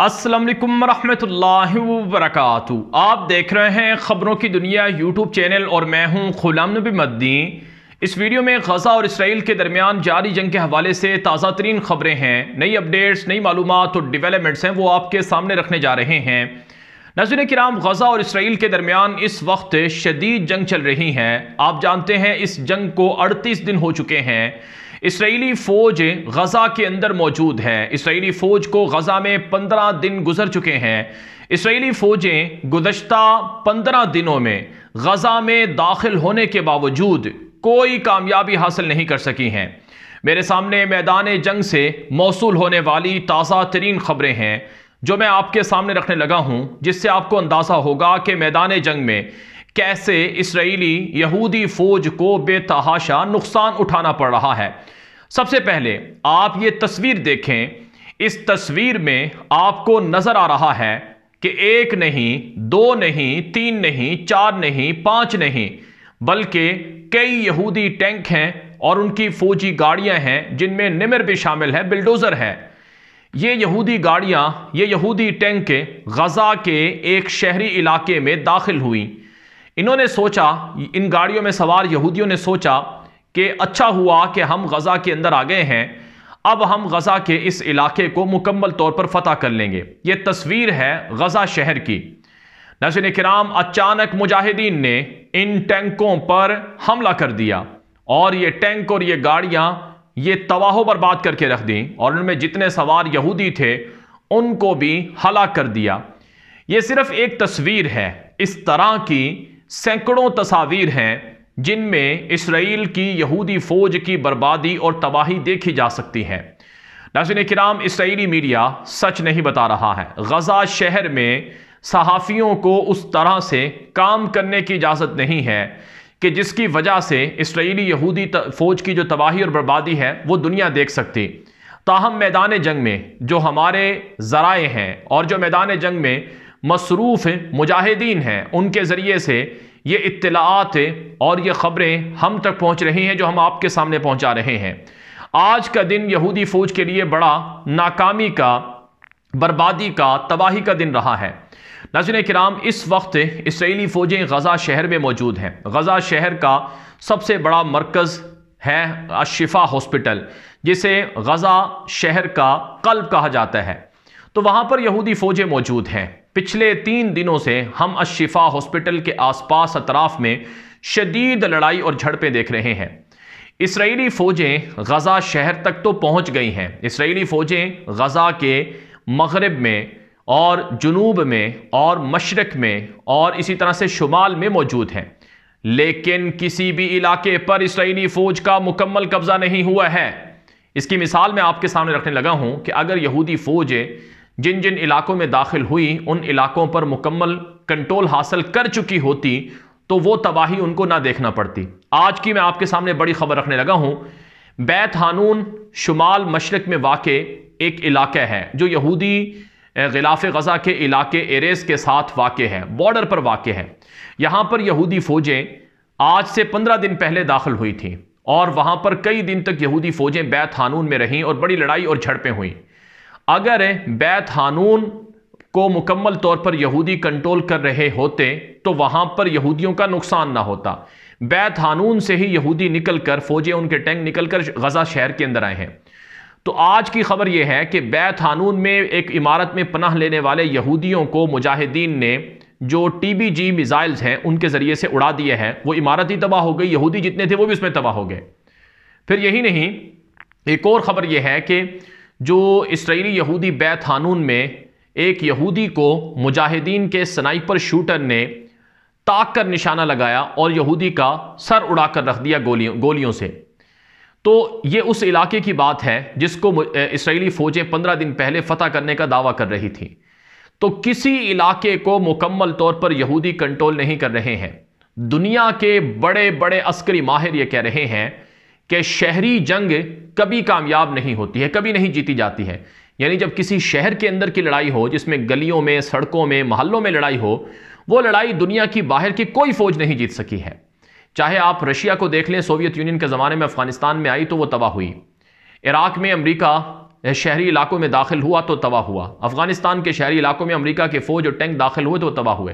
अस्सलाम वालेकुम रहमतुल्लाहि आप देख रहे हैं ख़बरों की दुनिया यूट्यूब चैनल और मैं हूं गुलाम नबी मद्दीन इस वीडियो में गजा और इसराइल के दरमियान जारी जंग के हवाले से ताज़ा तरीन ख़बरें हैं नई अपडेट्स नई मालूम और डिवेलपमेंट्स हैं वो आपके सामने रखने जा रहे हैं नजर कराम गजा और इसराइल के दरमियान इस वक्त शदीद जंग चल रही है आप जानते हैं इस जंग को अड़तीस दिन हो चुके हैं इसराइली फौज गजा के अंदर मौजूद है इसराइली फौज को गजा में पंद्रह दिन गुजर चुके हैं इसराइली फौजें गुजशत पंद्रह दिनों में गजा में दाखिल होने के बावजूद कोई कामयाबी हासिल नहीं कर सकी हैं मेरे सामने मैदान जंग से मौसू होने वाली ताज़ा तरीन खबरें हैं जो मैं आपके सामने रखने लगा हूं जिससे आपको अंदाज़ा होगा कि मैदान जंग में कैसे इसराइली यहूदी फौज को बेतहाशा नुकसान उठाना पड़ रहा है सबसे पहले आप ये तस्वीर देखें इस तस्वीर में आपको नजर आ रहा है कि एक नहीं दो नहीं तीन नहीं चार नहीं पांच नहीं बल्कि कई यहूदी टैंक हैं और उनकी फौजी गाड़ियां हैं जिनमें निमर भी शामिल है बिल्डोज़र है ये यहूदी गाड़ियां ये यहूदी टैंक गज़ा के एक शहरी इलाके में दाखिल हुई इन्होंने सोचा इन गाड़ियों में सवार यहूदियों ने सोचा कि अच्छा हुआ कि हम गज़ा के अंदर आ गए हैं अब हम गज़ा के इस इलाके को मुकम्मल तौर पर फतह कर लेंगे ये तस्वीर है गज़ा शहर की नसन कराम अचानक मुजाहिदीन ने इन टैंकों पर हमला कर दिया और ये टैंक और ये गाड़ियां ये पर बर्बाद करके रख दी और उनमें जितने सवार यहूदी थे उनको भी हला कर दिया ये सिर्फ एक तस्वीर है इस तरह की सैकड़ों तस्वीर हैं जिनमें इसराइल की यहूदी फ़ौज की बर्बादी और तबाही देखी जा सकती है नाजिन कराम इसराइली मीडिया सच नहीं बता रहा है गज़ा शहर में सहाफ़ियों को उस तरह से काम करने की इजाज़त नहीं है कि जिसकी वजह से इसराइली यहूदी फ़ौज की जो तबाही और बर्बादी है वो दुनिया देख सकती ताहम मैदान जंग में जो हमारे ज़राए हैं और जो मैदान जंग में मसरूफ़ मुजाहिदीन हैं उनके ज़रिए से ये इत्तलात और ये ख़बरें हम तक पहुँच रही हैं जो हम आपके सामने पहुँचा रहे हैं आज का दिन यहूदी फ़ौज के लिए बड़ा नाकामी का बर्बादी का तबाही का दिन रहा है नजर कराम इस वक्त इसराइली फ़ौजें गज़ा शहर में मौजूद हैं गज़ा शहर का सबसे बड़ा मरकज़ है अशिफा हॉस्पिटल जिसे गज़ा शहर का कल्ब कहा जाता है तो वहाँ पर यहूदी फ़ौजें मौजूद हैं पिछले तीन दिनों से हम अशिफा हॉस्पिटल के आसपास अतराफ में शदीद लड़ाई और झड़पें देख रहे हैं इसराइली फ़ौजें गज़ा शहर तक तो पहुंच गई हैं इसराइली फ़ौजें गज़ा के मगरब में और जनूब में और मशरक में और इसी तरह से शुमाल में मौजूद हैं लेकिन किसी भी इलाके पर इसराइली फ़ौज का मुकम्मल कब्ज़ा नहीं हुआ है इसकी मिसाल मैं आपके सामने रखने लगा हूं कि अगर यहूदी फ़ौजें जिन जिन इलाकों में दाखिल हुई उन इलाकों पर मुकम्मल कंट्रोल हासिल कर चुकी होती तो वो तबाही उनको ना देखना पड़ती आज की मैं आपके सामने बड़ी खबर रखने लगा हूं बैत हानून शुमाल मशरक में वाक़ एक इलाका है जो यहूदी गिलाफ गज़ा के इलाके एरेस के साथ वाक़ है बॉर्डर पर वाक़ है यहाँ पर यहूदी फ़ौजें आज से पंद्रह दिन पहले दाखिल हुई थी और वहाँ पर कई दिन तक यहूदी फ़ौजें बैत हानून में रहीं और बड़ी लड़ाई और झड़पें हुई अगर बैत हानून को मुकम्मल तौर पर यहूदी कंट्रोल कर रहे होते तो वहां पर यहूदियों का नुकसान ना होता बैत हानून से ही यहूदी निकलकर फौजें उनके टैंक निकलकर गज़ा शहर के अंदर आए हैं तो आज की खबर यह है कि बैत हानून में एक इमारत में पनाह लेने वाले यहूदियों को मुजाहिदीन ने जो टी बी जी मिज़ाइल्स हैं उनके ज़रिए से उड़ा दिए हैं वो इमारत ही तबाह हो गई यहूदी जितने थे वो भी उसमें तबाह हो गए फिर यही नहीं एक और ख़बर यह है कि जो इसराइली यहूदी बैत हानून में एक यहूदी को मुजाहिदीन के स्नाइपर शूटर ने ताक कर निशाना लगाया और यहूदी का सर उड़ाकर रख दिया गोलियों गोलियों से तो ये उस इलाके की बात है जिसको इसराइली फ़ौजें पंद्रह दिन पहले फ़तह करने का दावा कर रही थी तो किसी इलाके को मुकम्मल तौर पर यहूदी कंट्रोल नहीं कर रहे हैं दुनिया के बड़े बड़े अस्करी माहिर ये कह रहे हैं कि शहरी जंग कभी कामयाब नहीं होती है कभी नहीं जीती जाती है यानी जब किसी शहर के अंदर की लड़ाई हो जिसमें गलियों में सड़कों में मोहल्लों में लड़ाई हो वो लड़ाई दुनिया की बाहर की कोई फौज नहीं जीत सकी है चाहे आप रशिया को देख लें सोवियत यूनियन के ज़माने में अफगानिस्तान में आई तो वो तबाह हुई इराक में अमरीका शहरी इलाकों में दाखिल हुआ तो तबाह हुआ अफगानिस्तान के शहरी इलाकों में अमरीका के फ़ौज और टैंक दाखिल हुए तो तबाह हुए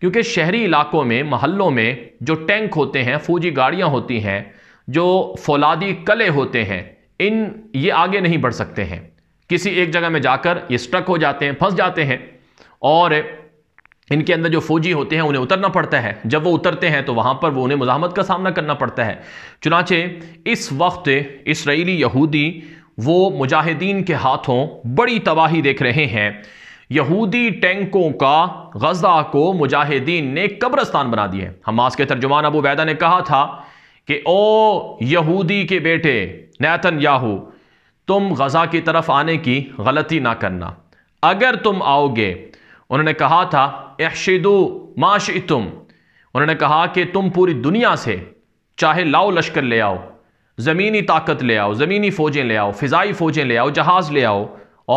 क्योंकि शहरी इलाकों में महल्लों में जो टैंक होते हैं फौजी गाड़ियाँ होती हैं जो फौलादी कले होते हैं इन ये आगे नहीं बढ़ सकते हैं किसी एक जगह में जाकर ये स्ट्रक हो जाते हैं फंस जाते हैं और इनके अंदर जो फौजी होते हैं उन्हें उतरना पड़ता है जब वो उतरते हैं तो वहाँ पर वो उन्हें मुजामत का सामना करना पड़ता है चुनाचे इस वक्त इसराइली यहूदी वो मुजाहिदीन के हाथों बड़ी तबाही देख रहे हैं यहूदी टैंकों का गजा को मुजाहिदीन ने कब्रस्तान बना दिया है हमास के तर्जुमान अबू वैदा ने कहा था कि ओ यहूदी के बेटे नैतन याहू तुम गज़ा की तरफ आने की गलती ना करना अगर तुम आओगे उन्होंने कहा था यशिदु माश तुम उन्होंने कहा कि तुम पूरी दुनिया से चाहे लाओ लश्कर ले आओ ज़मीनी ताकत ले आओ ज़मीनी फ़ौजें ले आओ फ़िज़ाई फ़ौजें ले आओ जहाज़ ले आओ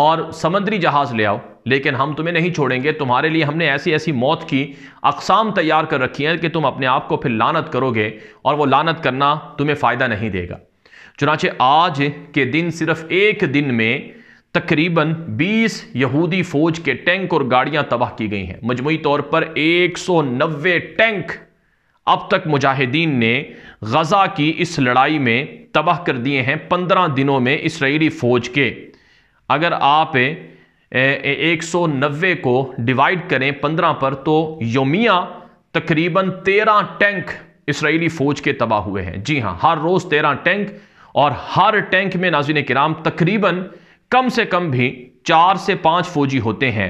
और समंदरी जहाज़ ले आओ लेकिन हम तुम्हें नहीं छोड़ेंगे तुम्हारे लिए हमने ऐसी ऐसी मौत की अकसाम तैयार कर रखी हैं कि तुम अपने आप को फिर लानत करोगे और वो लानत करना तुम्हें फ़ायदा नहीं देगा चुनाचे आज के दिन सिर्फ एक दिन में तकरीबन 20 यहूदी फौज के टैंक और गाड़ियां तबाह की गई हैं मजमू तौर पर 190 टैंक अब तक मुजाहिदीन ने गजा की इस लड़ाई में तबाह कर दिए हैं 15 दिनों में इसराइली फौज के अगर आप एक सौ नब्बे को डिवाइड करें पंद्रह पर तो योमिया तकरीबन तेरह टैंक इसराइली फौज के तबाह हुए हैं जी हाँ हर रोज तेरह टैंक और हर टैंक में नाजिन कराम तकरीबन कम से कम भी चार से पांच फौजी होते हैं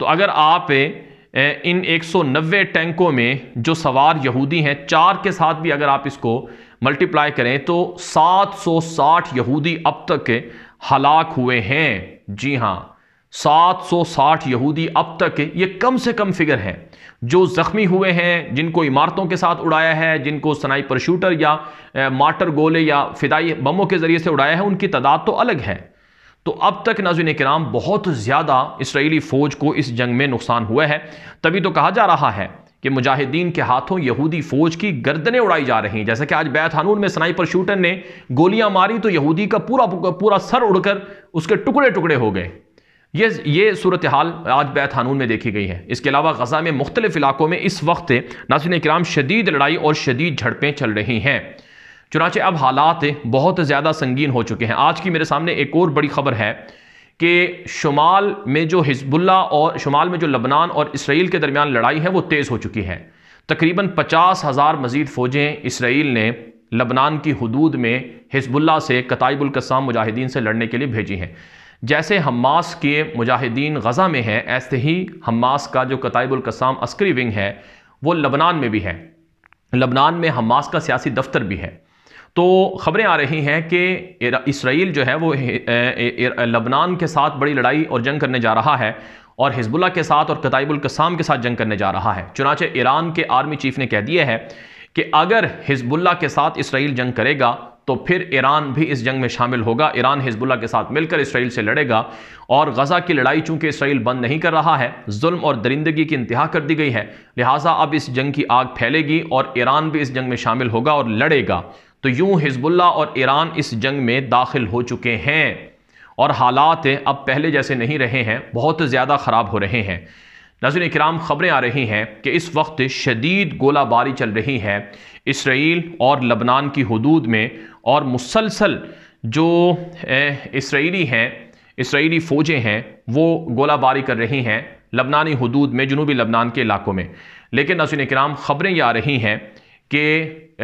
तो अगर आप इन 190 टैंकों में जो सवार यहूदी हैं चार के साथ भी अगर आप इसको मल्टीप्लाई करें तो 760 यहूदी अब तक हलाक हुए हैं जी हाँ 760 यहूदी अब तक ये कम से कम फिगर हैं जो ज़ख्मी हुए हैं जिनको इमारतों के साथ उड़ाया है जिनको स्नाइपर शूटर या मार्टर गोले या फिदाई बमों के ज़रिए से उड़ाया है उनकी तादाद तो अलग है तो अब तक नाजुन कराम बहुत ज़्यादा इसराइली फ़ौज को इस जंग में नुकसान हुआ है तभी तो कहा जा रहा है कि मुजाहिदीन के हाथों यहूदी फ़ौज की गर्दनें उड़ाई जा रही हैं जैसे कि आज बैत हानून में स्नाइपर शूटर ने गोलियां मारी तो यहूदी का पूरा पूरा सर उड़कर उसके टुकड़े टुकड़े हो गए ये ये सूरत हाल आज बैत हानून में देखी गई है इसके अलावा गजा में मुख्तलिफ इलाकों में इस वक्त नासिन कराम शदीद लड़ाई और शदीद झड़पें चल रही हैं चुनाचे अब हालात बहुत ज़्यादा संगीन हो चुके हैं आज की मेरे सामने एक और बड़ी खबर है कि शुमाल में जो हिजबुल्ला और शुमाल में जो लबनान और इसराइल के दरमियान लड़ाई है वो तेज़ हो चुकी है तकरीबन पचास हज़ार मजीद फ़ौजें इसराइल ने लबनान की हदूद में हिजबुल्ला से कताइबुल मुजाहिदीन से लड़ने के लिए भेजी हैं जैसे हमास के मुजाहिदीन गज़ा में हैं ऐसे ही हमास का जो कताइबुलकसाम अस्करी विंग है वो लबनान में भी है लबनान में हमास का सियासी दफ्तर भी है तो खबरें आ रही हैं कि इसराइल जो है वो लबनान के साथ बड़ी लड़ाई और जंग करने जा रहा है और हिजबुल्ला के साथ और कताइबुलकसाम के साथ जंग करने जा रहा है चुनाचे ईरान के आर्मी चीफ ने कह दिया है कि अगर हिजबुल्ला के साथ इसराइल जंग करेगा तो फिर ईरान भी इस जंग में शामिल होगा ईरान हिजबुल्ला के साथ मिलकर इसराइल से लड़ेगा और गज़ा की लड़ाई चूंकि इसराइल बंद नहीं कर रहा है जुल्म और दरिंदगी की इंतहा कर दी गई है लिहाजा अब इस जंग की आग फैलेगी और ईरान भी इस जंग में शामिल होगा और लड़ेगा तो यूं हिजबुल्ला और ईरान इस जंग में दाखिल हो चुके हैं और हालात अब पहले जैसे नहीं रहे हैं बहुत ज़्यादा ख़राब हो रहे हैं नजर कराम खबरें आ रही हैं कि इस वक्त शदीद गोलाबारी चल रही है इसराइल और लबनान की हदूद में और मुसलसल जो इसराइली हैं इसराइली फ़ौजें हैं वो गोलाबारी कर रही हैं लबनानी हदूद में जनूबी लबनान के इलाकों में लेकिन नसुन कराम ख़बरें ये आ रही हैं कि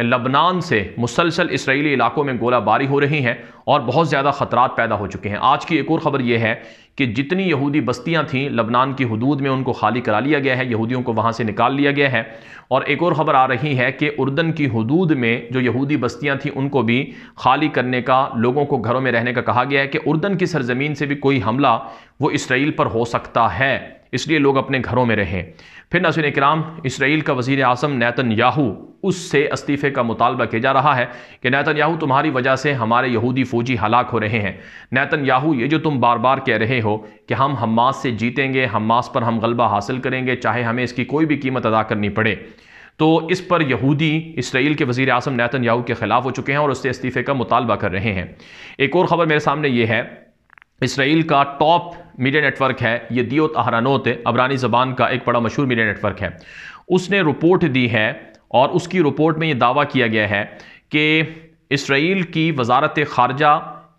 लबनान से मुसलसल इसराइली इलाकों में गोलाबारी हो रही हैं और बहुत ज़्यादा ख़तरा पैदा हो चुके हैं आज की एक और ख़बर यह है कि जितनी यहूदी बस्तियां थीं लबनान की हदूद में उनको खाली करा लिया गया है यहूदियों को वहां से निकाल लिया गया है और एक और ख़बर आ रही है कि उर्दन की हदूद में जो यहूदी बस्तियां थीं उनको भी खाली करने का लोगों को घरों में रहने का कहा गया है कि उर्दन की सरजमीन से भी कोई हमला वो इसराइल पर हो सकता है इसलिए लोग अपने घरों में रहें फिर नसर कराम इसराइल का वजीर अजम नैतन याहू उससे इस्तीफ़े का मुतालबा किया जा रहा है कि नैतन याहू तुम्हारी वजह से हमारे यहूदी फ़ौजी हलाक हो रहे हैं नैतन याहू ये जो तुम बार बार कह रहे हो कि हम हमास से जीतेंगे हमास पर हम गलबा हासिल करेंगे चाहे हमें इसकी कोई भी कीमत अदा करनी पड़े तो इस पर यहूदी इसराइल के वजीर अजम नैतन याहू के ख़िलाफ़ हो चुके हैं और उससे इस्तीफ़े का मुतालबा कर रहे हैं एक और ख़बर मेरे सामने ये है इसराइल का टॉप मीडिया नेटवर्क है ये दियोत अहरानोत अबरानी ज़बान का एक बड़ा मशहूर मीडिया नेटवर्क है उसने रिपोर्ट दी है और उसकी रिपोर्ट में ये दावा किया गया है कि इसराइल की वजारत खारजा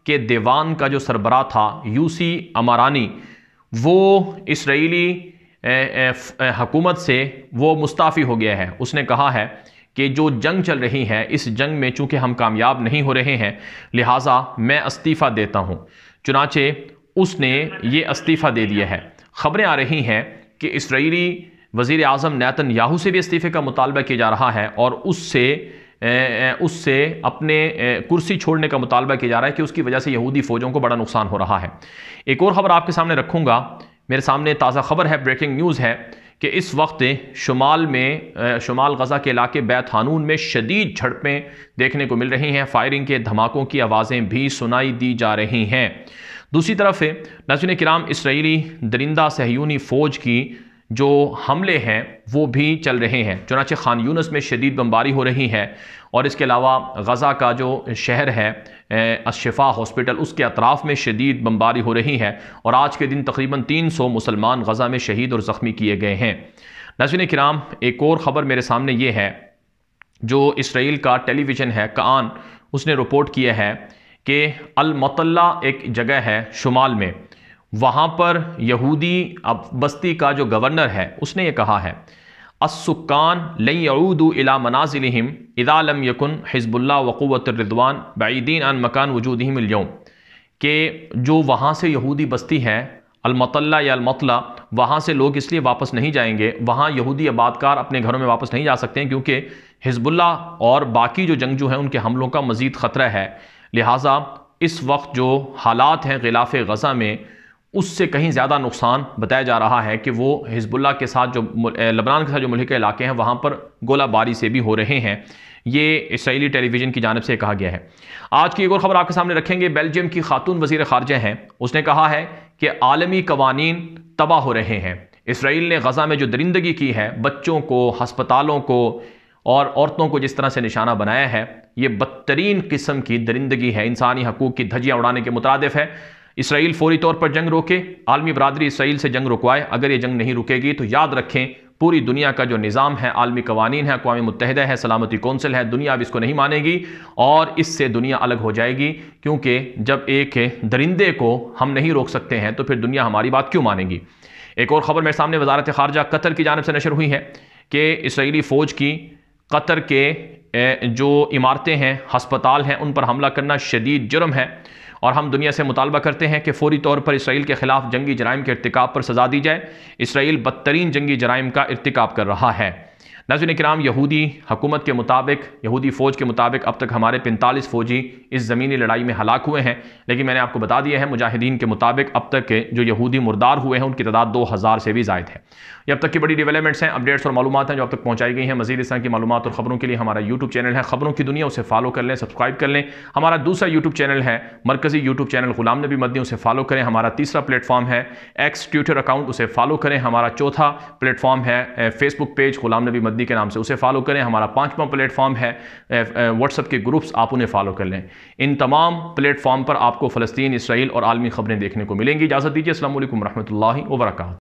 के दीवान का जो सरबरा था यूसी अमारानी वो इसराइली हकूमत से वो मुस्ताफ़ी हो गया है उसने कहा है कि जो जंग चल रही है इस जंग में चूंकि हम कामयाब नहीं हो रहे हैं लिहाजा मैं इस्तीफ़ा देता हूँ चुनाचे उसने ये इस्तीफ़ा दे दिया है खबरें आ रही हैं कि इसराइली वज़ी अजम नैतन याहू से भी इस्तीफ़े का मुतालबा किया जा रहा है और उससे उससे अपने कुर्सी छोड़ने का मुतालबा किया जा रहा है कि उसकी वजह से यहूदी फ़ौजों को बड़ा नुकसान हो रहा है एक और ख़बर आपके सामने रखूँगा मेरे सामने ताज़ा खबर है ब्रेकिंग न्यूज़ है कि इस वक्त शुमाल में शुमाल गज़ा के इलाके बैत हानून में शदीद झड़पें देखने को मिल रही हैं फायरिंग के धमाकों की आवाज़ें भी सुनाई दी जा रही हैं दूसरी तरफ नजर कराम इसराइली दरिंदा सहयूनी फ़ौज की जो हमले हैं वो भी चल रहे हैं चुनाचे खान यूनस में शदीद बमबारी हो रही है और इसके अलावा गज़ा का जो शहर है अशफा हॉस्पिटल उसके अतराफ़ में शदीद बमबारी हो रही है और आज के दिन तकरीबन तीन सौ मुसलमान गज़ा में शहीद और ज़ख्मी किए गए हैं नजर कराम एक और ख़बर मेरे सामने ये है जो इसराइल का टेलीविज़न है कान उसने रिपोर्ट किया है कि अलमतल्ला एक जगह है शुमाल में वहाँ पर यहूदी अब बस्ती का जो गवर्नर है उसने ये कहा है असुकान लईदू इला मनाजिलहिम इदालम यकुन हिजबुल्ला वक़वत रिदवान बैदीन अन मकान वजूदहम इल्योम के जो वहाँ से यहूदी बस्ती है अलमतल्ला या अलमतला वहाँ से लोग इसलिए वापस नहीं जाएंगे वहाँ यहूदी आबादकार अपने घरों में वापस नहीं जा सकते हैं क्योंकि हिजबुल्ला और बाकी जो जंगजू हैं उनके हमलों का मज़ीद ख़तरा है लिहाजा इस वक्त जो हालात हैं गिलाफ गज़ा में उससे कहीं ज़्यादा नुकसान बताया जा रहा है कि वो हिजबुल्ला के साथ जो लबनान के साथ जो मुल्क इलाके हैं वहाँ पर गोलाबारी से भी हो रहे हैं ये इसराइली टेलीविज़न की जानब से कहा गया है आज की एक और ख़बर आपके सामने रखेंगे बेल्जियम की खातून वजीर खारजा हैं उसने कहा है कि आलमी कवानीन तबाह हो रहे हैं इसराइल ने गज़ा में जो दरिंदगी की है बच्चों को हस्पतालों को और औरतों को जिस तरह से निशाना बनाया है ये बदतरीन किस्म की दरिंदगी है इंसानी हकूक़ की धजियाँ उड़ाने के मुतरद है इसराइल फौरी तौर पर जंग रोके आलमी बरदरी इसराइल से जंग रुकवाए अगर ये जंग नहीं रुकेगी तो याद रखें पूरी दुनिया का जो निज़ाम है आलमी कवानीन है अकवा मुतहद है सलामती कौंसिल है दुनिया अब इसको नहीं मानेगी और इससे दुनिया अलग हो जाएगी क्योंकि जब एक दरिंदे को हम नहीं रोक सकते हैं तो फिर दुनिया हमारी बात क्यों मानेगी एक और ख़बर मेरे सामने वजारत खारजा कतर की जानब से नशर हुई है कि इसराइली फ़ौज की कतर के जो इमारतें हैं हस्पताल हैं उन पर हमला करना शदीद जुर्म है और हम दुनिया से मुतालबा करते हैं कि फौरी तौर पर इसराइल के ख़िलाफ़ जंगी जराइम के इरतिकाब पर सज़ा दी जाए इसराइल बदतरीन जंगी जराइम का इरतिकाब कर रहा है नाजिन कराम यहूदी हुकूमत के मुताबिक यहूदी फ़ौज के मुताबिक अब तक हमारे पैंतालीस फ़ौजी इस ज़मीनी लड़ाई में हलाक हुए हैं लेकिन मैंने आपको बता दिया है मुजाहिदीन के मुताबिक अब तक के जो यहूदी मुर्दार हुए हैं उनकी तादाद दो हज़ार से भी ज़ायद है ये अब तक की बड़ी डेवलपमेंट्स हैं अपडेट्स और मालूम हैं जो अब तक पहुँचाई गई हैं मजीद इस तरह की मालूम और ख़बरों के लिए हमारा यूट्यूब चैनल है ख़बरों की दुनिया उसे फॉलो कर लें सब्सक्राइब कर लें हमारा दूसरा यूट्यूब चैनल है मरकज़ी यूट्यूब चैनल गुलाम नबी मदनी उसे फॉलो करें हमारा तीसरा प्लेटफॉर्म है एक्स ट्विटर अकाउंट उसे फॉलो करें हमारा चौथा प्लेटफॉर्म है फेसबुक पेज गुलाम नबी मदनी के नाम से उसे फॉलो करें हमारा पाँचवा प्लेटफॉर्म है व्हाट्सअप के ग्रुप्स आप उन्हें फॉलो कर लें इन तमाम प्लेटफॉर्म पर आपको फ़लस्तीन इसराइल और आलमी खबरें देखने को मिलेंगी इजाज़त दीजिए असल वरहमल वर्का